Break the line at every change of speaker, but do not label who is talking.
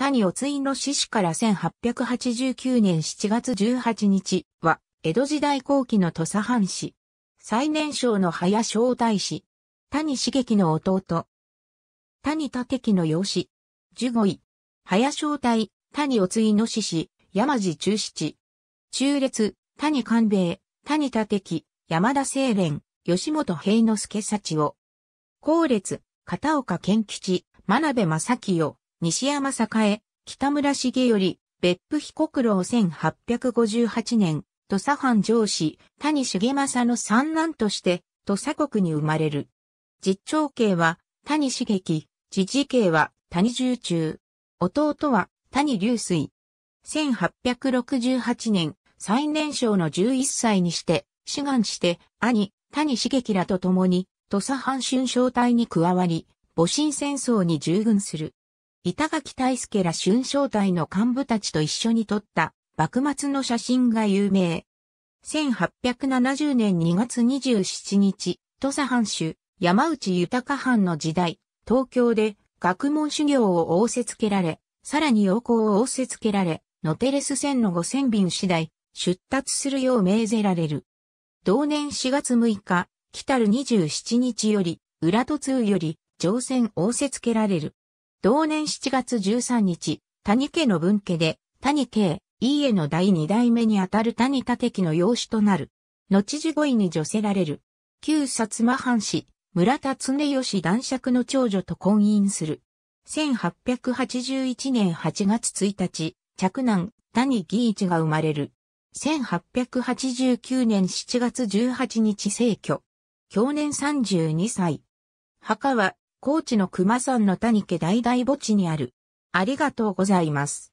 谷おついの死死から1889年7月18日は、江戸時代後期の土佐藩士。最年少の早正大使。谷茂樹の弟。谷立樹の養子。15位。早正大、谷おついの死士、山地中七。中列、谷官兵衛、谷立樹、山田清廉、吉本平之助幸を。後列、片岡健吉、真鍋正清。西山栄、北村重より、別府被告郎1858年、土佐藩上司、谷重政の三男として、土佐国に生まれる。実長兄は、谷茂樹、自治兄は、谷重中。弟は、谷流水。1868年、最年少の11歳にして、志願して、兄、谷茂樹らと共に、土佐藩春将隊に加わり、戊辰戦争に従軍する。板垣大助ら春章隊の幹部たちと一緒に撮った幕末の写真が有名。1870年2月27日、土佐藩主、山内豊藩の時代、東京で学問修行を仰せつけられ、さらに陽光を仰せつけられ、ノテレス船の五千便次第、出立するよう命ぜられる。同年4月6日、来たる27日より、裏戸通より、乗船仰せつけられる。同年7月13日、谷家の分家で、谷家、家の第二代目にあたる谷立家の養子となる。後地五位に助せられる。旧薩摩藩士、村田常義男爵の長女と婚姻する。1881年8月1日、着男、谷義一が生まれる。1889年7月18日逝去。享年32歳。墓は、高知の熊山の谷家大々墓地にある。ありがとうございます。